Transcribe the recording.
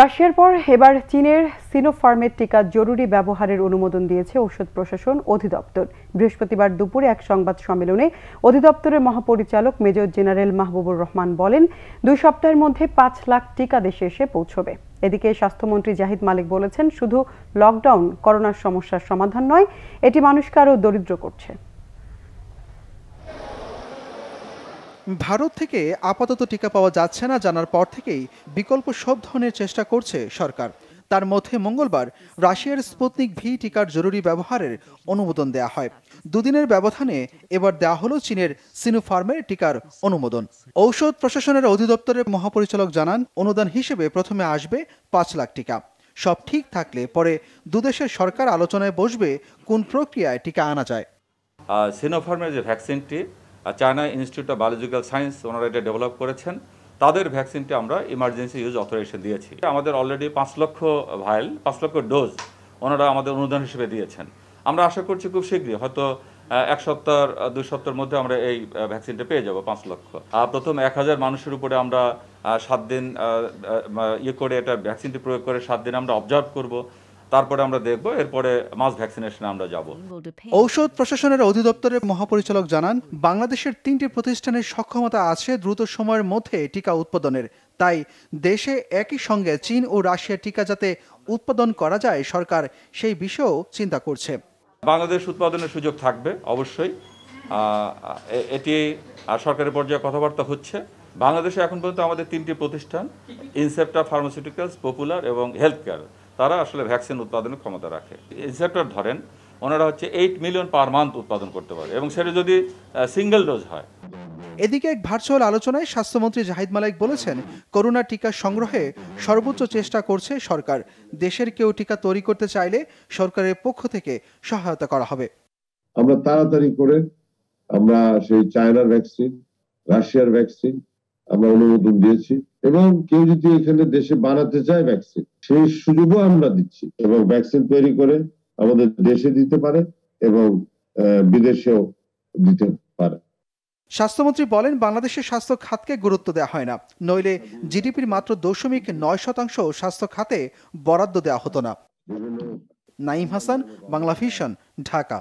রাশিয়ার পর এবার চীনের সিনোফার্মের টিকা জরুরি ব্যবহারের অনুমোদন দিয়েছে ঔষধ প্রশাসন অধিদপ্তর বৃহস্পতিবার দুপুরে এক সংবাদ সম্মেলনে অধিদপ্তরের মহাপরিচালক মেজর জেনারেল মাহবুবুর রহমান বলেন দুই সপ্তাহের মধ্যে পাঁচ লাখ টিকা দেশে এসে পৌঁছবে এদিকে স্বাস্থ্যমন্ত্রী জাহিদ মালিক বলেছেন শুধু লকডাউন করোনার সমস্যার সমাধান নয় এটি মানুষকে আরও দরিদ্র করছে ভারত থেকে আপাতত টিকা পাওয়া যাচ্ছে না জানার পর থেকেই বিকল্প সব ধরনের চেষ্টা করছে সরকার তার মধ্যে মঙ্গলবার রাশিয়ার স্পুতনিক ভি টিকার জরুরি ব্যবহারের অনুমোদন দেয়া হয় দুদিনের ব্যবধানে এবার দেওয়া হলো চীনের সিনোফার্মের টিকার অনুমোদন ঔষধ প্রশাসনের অধিদপ্তরের মহাপরিচালক জানান অনুদান হিসেবে প্রথমে আসবে পাঁচ লাখ টিকা সব ঠিক থাকলে পরে দুদেশের সরকার আলোচনায় বসবে কোন প্রক্রিয়ায় টিকা আনা যায় সিনোফার্মের যে ভ্যাকসিনটি China Institute of Biological Science ওনারা এটা ডেভেলপ করেছেন তাদের ভ্যাকসিনটা আমরা ইমার্জেন্সি ইউজ অথরাইজেশন দিয়েছি আমাদের অলরেডি পাঁচ লক্ষ ভাইল পাঁচ লক্ষ ডোজ ওনারা আমাদের অনুদান হিসেবে দিয়েছেন আমরা আশা করছি খুব শীঘ্রই হয়তো এক সপ্তাহ দুই সপ্তাহের মধ্যে আমরা এই ভ্যাকসিনটা পেয়ে যাব পাঁচ লক্ষ আর প্রথম এক হাজার মানুষের উপরে আমরা সাত দিন ইয়ে করে এটা ভ্যাকসিনটি প্রয়োগ করে সাত দিন আমরা অবজার্ভ করব তারপরে আমরা দেখব এরপরে মাস ভ্যাকসিনেশনে আমরা যাব ঔষধ প্রশাসনের অধিদপ্তরের মহাপরিচালক জানান বাংলাদেশের তিনটি প্রতিষ্ঠানের সক্ষমতা আছে দ্রুত সময়ের মধ্যে টিকা উৎপাদনের তাই দেশে একই সঙ্গে চীন ও রাশিয়া টিকা যাতে উৎপাদন করা যায় সরকার সেই বিষয়েও চিন্তা করছে বাংলাদেশ উৎপাদনের সুযোগ থাকবে অবশ্যই এটি সরকারের পর্যায়ে কথাবার্তা হচ্ছে বাংলাদেশে এখন পর্যন্ত আমাদের তিনটি প্রতিষ্ঠান ইনসেপ্টা ফার্মাসিউটিক্যালস পপুলার এবং হেলথ কেয়ার তারা আসলে ভ্যাকসিন উৎপাদনের ক্ষমতা রাখে এই ধরেন ওনারা হচ্ছে এইট মিলিয়ন পার মান্থ উৎপাদন করতে পারে এবং সেটা যদি সিঙ্গেল ডোজ হয় এদিকে এক ভার্চুয়াল আলোচনায় স্বাস্থ্যমন্ত্রী জাহিদ মালাইক বলেছেন করোনা টিকা সংগ্রহে সর্বোচ্চ চেষ্টা করছে সরকার দেশের কেউ টিকা তৈরি করতে চাইলে সরকারের পক্ষ থেকে সহায়তা করা হবে আমরা তাড়াতাড়ি করে আমরা সেই চায়নার ভ্যাকসিন রাশিয়ার ভ্যাকসিন আমরা অনুমোদন দিয়েছি এবং কেউ যদি এখানে দেশে বানাতে চায় ভ্যাকসিন সেই সুযোগও আমরা দিচ্ছি এবং ভ্যাকসিন তৈরি করে আমাদের দেশে দিতে পারে এবং বিদেশেও দিতে পারে স্বাস্থ্যমন্ত্রী বলেন বাংলাদেশের স্বাস্থ্য খাতকে গুরুত্ব দেওয়া হয় না নইলে জিডিপির মাত্র দশমিক নয় শতাংশ স্বাস্থ্য খাতে বরাদ্দ দেওয়া হতো না নাইম হাসান বাংলা ভিশন ঢাকা